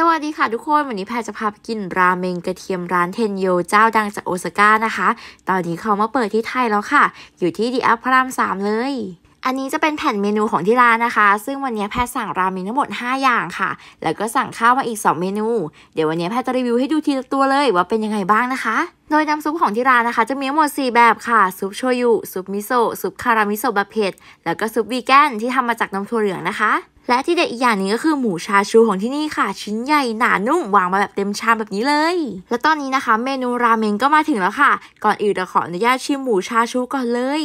สวัสดีค่ะทุกคนวันนี้แพรจะพาไปกินราเมงกระเทียมร้านเทนโยเจ้าดังจากโอซาก้านะคะ ตอนนี้เขามาเปิดที่ไทยแล้วค่ะ อยู่ที่ดีอัพพระรามสามเลย อันนี้จะเป็นแผ่นเมนูของที่ร้านนะคะ ซึ่งวันนี้แพรสั่งราเมงทั้งหมด 5 อย่างค่ะ แล้วก็สั่งข้าวมาอีก 2 เมนู เดี๋ยววันนี้แพรจะรีวิวให้ดูทีละตัวเลยว่าเป็นยังไงบ้างนะคะ โดยน้ำซุปของที่ร้านนะคะ จะมีทั้งหมด4แบบค่ะซุปโชยุซุปมิโซะซุปคารามิโซะแบบเผ็ดแล้วก็ซุปวีแกนที่ทำมาจากนมถั่วเหลืองนะคะและที่เด็ดอีกอย่างหนึ่งก็คือหมูชาชูของที่นี่ค่ะ ชิ้นใหญ่ หนานุ่มวางมาแบบเต็มชามแบบนี้เลย และตอนนี้นะคะเมนูราเมงก็มาถึงแล้วค่ะ ก่อนอื่นเราขออนุญาตชิมหมูชาชูก่อนเลย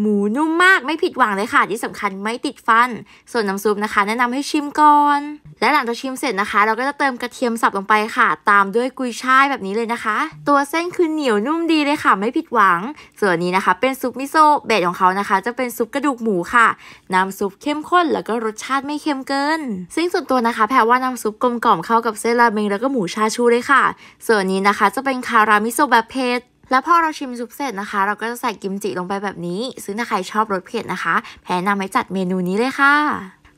หมูนุ่มมากไม่ผิดหวังเลยค่ะ ที่สำคัญไม่ติดฟัน ส่วนน้าซุปนะคะ แนะนำให้ชิมก่อนและหลังจากชิมเสร็จนะคะ เราก็จะเติมกระเทียมสับลงไปค่ะ ตามด้วยกุยช่ายแบบนี้เลยนะคะ ตัวเส้นคือเหนียวนุ่มดีเลยค่ะ ไม่ผิดหวัง ส่วนนี้นะคะเป็นซุปมิโซะเบสของเขานะคะ จะเป็นซุปกระดูกหมูค่ะน้ำซุปเข้มข้น แล้วก็รสชาติไม่เค็มเกินซึ่งส่วนตัวนะคะแพรว่าน้าซุปกลมกล่อมเข้ากับเส้นราเมงแล้วก็หมูชาชูเลยค่ะ ส่วนนี้นะคะจะเป็นคารามิโซะแบบเผ็ดแล้วพอเราชิมซุปเสร็จนะคะ เราก็จะใส่กิมจิลงไปแบบนี้ ซึ่งถ้าใครชอบรสเผ็ดนะคะแพนะนำให้จัดเมนูนี้เลยค่ะ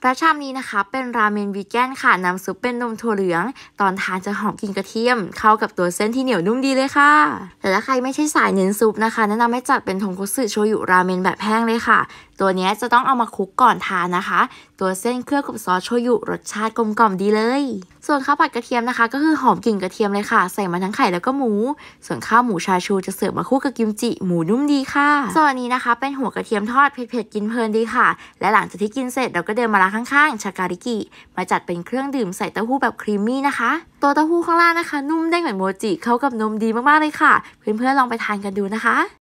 รละชามนี้นะคะ เป็นราเมนวีแกนค่ะน้ำซุปเป็นนมถั่วเหลือง ตอนทานจะหอมกลิ่นกระเทียม เข้ากับตัวเส้นที่เหนียวนุ่มดีเลยค่ะแต่ถ้าใครไม่ใช่สายเน้นซุปนะคะ แนะนำให้จัดเป็นทงคุสึโชยุราเมนแบบแห้งเลยค่ะตัวนี้จะต้องเอามาคุกก่อนทานนะคะ ตัวเส้นเคลือบกับซอสโชยุรสชาติกลมกล่อมดีเลย ส่วนข้าวผัดกระเทียมนะคะ ก็คือหอมกลิ่นกระเทียมเลยค่ะ ใส่มาทั้งไข่แล้วก็หมู ส่วนข้าวหมูชาชูจะเสิร์ฟมาคู่กับกิมจิหมูนุ่มดีค่ะ ส่วนนี้นะคะเป็นหัวกระเทียมทอดเผ็ดๆกินเพลินดีค่ะ และหลังจากที่กินเสร็จเราก็เดินมาร้านข้างๆ ชากาลิกิ มาจัดเป็นเครื่องดื่มใส่เต้าหู้แบบครีมมี่นะคะ ตัวเต้าหู้ข้างล่างนะคะ นุ่มเด้งเหมือนโมจิเข้ากับนมดีมากๆเลยค่ะเพื่อนๆลองไปทานกันดูนะคะ